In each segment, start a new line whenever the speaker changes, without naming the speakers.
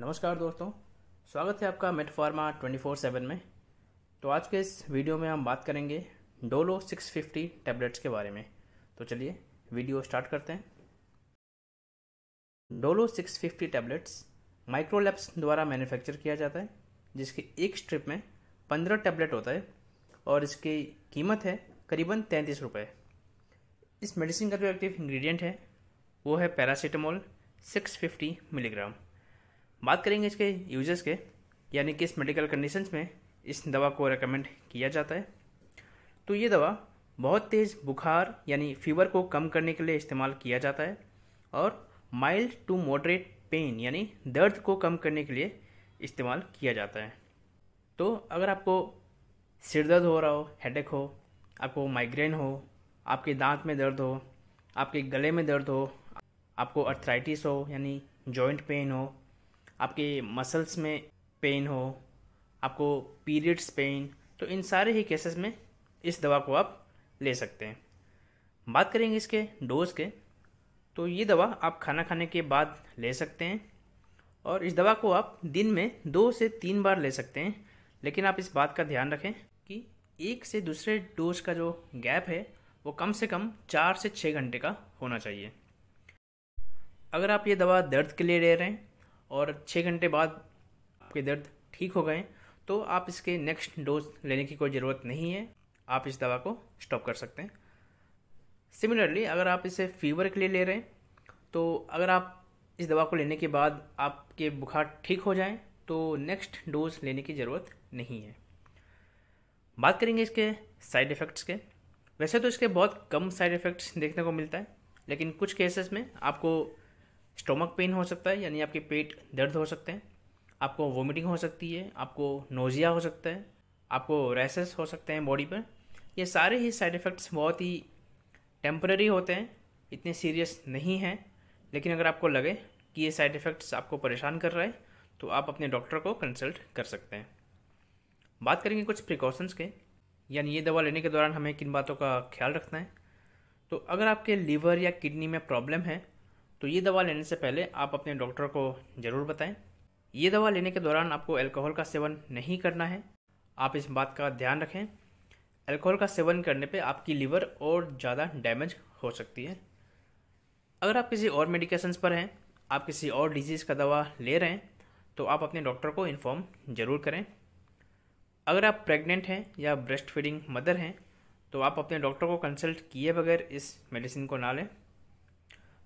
नमस्कार दोस्तों स्वागत है आपका मेटफार्मा 24/7 में तो आज के इस वीडियो में हम बात करेंगे डोलो 650 टैबलेट्स के बारे में तो चलिए वीडियो स्टार्ट करते हैं डोलो 650 टैबलेट्स माइक्रोलैप्स द्वारा मैन्युफैक्चर किया जाता है जिसके एक स्ट्रिप में 15 टैबलेट होता है और इसकी कीमत है करीबन तैंतीस रुपये इस मेडिसिन का जो एक्टिव इंग्रेडिएंट है वो है पैरासीटामोल 650 मिलीग्राम बात करेंगे इसके यूजर्स के यानी किस मेडिकल कंडीशंस में इस दवा को रिकमेंड किया जाता है तो ये दवा बहुत तेज़ बुखार यानी फीवर को कम करने के लिए इस्तेमाल किया जाता है और माइल्ड टू मॉडरेट पेन यानी दर्द को कम करने के लिए इस्तेमाल किया जाता है तो अगर आपको सिर दर्द हो रहा हो हेडेक हो आपको माइग्रेन हो आपके दांत में दर्द हो आपके गले में दर्द हो आपको अर्थराइटिस हो यानी जॉइंट पेन हो आपके मसल्स में पेन हो आपको पीरियड्स पेन तो इन सारे ही केसेस में इस दवा को आप ले सकते हैं बात करेंगे इसके डोज के तो ये दवा आप खाना खाने के बाद ले सकते हैं और इस दवा को आप दिन में दो से तीन बार ले सकते हैं लेकिन आप इस बात का ध्यान रखें कि एक से दूसरे डोज का जो गैप है वो कम से कम चार से छः घंटे का होना चाहिए अगर आप ये दवा दर्द के लिए ले रहे हैं और छः घंटे बाद आपके दर्द ठीक हो गए तो आप इसके नेक्स्ट डोज लेने की कोई ज़रूरत नहीं है आप इस दवा को स्टॉप कर सकते हैं सिमिलरली अगर आप इसे फीवर के लिए ले रहे हैं तो अगर आप इस दवा को लेने के बाद आपके बुखार ठीक हो जाए तो नेक्स्ट डोज लेने की ज़रूरत नहीं है बात करेंगे इसके साइड इफ़ेक्ट्स के वैसे तो इसके बहुत कम साइड इफ़ेक्ट्स देखने को मिलता है लेकिन कुछ केसेस में आपको स्टोमक पेन हो सकता है यानी आपके पेट दर्द हो सकते हैं आपको वोमिटिंग हो सकती है आपको नोजिया हो सकता है आपको रैसेस हो सकते हैं बॉडी पर ये सारे ही साइड इफ़ेक्ट्स बहुत ही टेम्प्ररी होते हैं इतने सीरियस नहीं हैं लेकिन अगर आपको लगे कि ये साइड इफ़ेक्ट्स आपको परेशान कर रहा है तो आप अपने डॉक्टर को कंसल्ट कर सकते हैं बात करेंगे कुछ प्रिकॉशंस के यानी ये दवा लेने के दौरान हमें किन बातों का ख्याल रखना है तो अगर आपके लीवर या किडनी में प्रॉब्लम है तो ये दवा लेने से पहले आप अपने डॉक्टर को ज़रूर बताएं ये दवा लेने के दौरान आपको अल्कोहल का सेवन नहीं करना है आप इस बात का ध्यान रखें अल्कोहल का सेवन करने पे आपकी लीवर और ज़्यादा डैमेज हो सकती है अगर आप किसी और मेडिकेशंस पर हैं आप किसी और डिजीज़ का दवा ले रहे हैं तो आप अपने डॉक्टर को इन्फॉर्म ज़रूर करें अगर आप प्रेग्नेंट हैं या ब्रेस्ट फीडिंग मदर हैं तो आप अपने डॉक्टर को कंसल्ट किए बगैर इस मेडिसिन को ना लें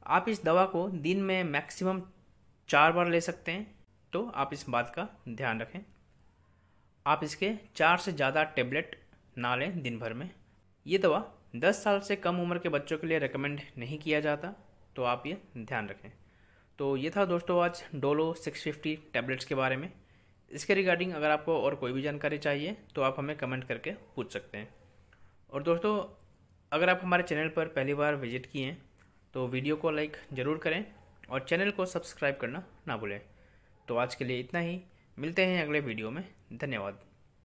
आप इस दवा को दिन में मैक्सिमम चार बार ले सकते हैं तो आप इस बात का ध्यान रखें आप इसके चार से ज़्यादा टेबलेट ना लें दिन भर में ये दवा 10 साल से कम उम्र के बच्चों के लिए रेकमेंड नहीं किया जाता तो आप ये ध्यान रखें तो ये था दोस्तों आज डोलो 650 टैबलेट्स के बारे में इसके रिगार्डिंग अगर आपको और कोई भी जानकारी चाहिए तो आप हमें कमेंट करके पूछ सकते हैं और दोस्तों अगर आप हमारे चैनल पर पहली बार विजिट किए हैं तो वीडियो को लाइक ज़रूर करें और चैनल को सब्सक्राइब करना ना भूलें तो आज के लिए इतना ही मिलते हैं अगले वीडियो में धन्यवाद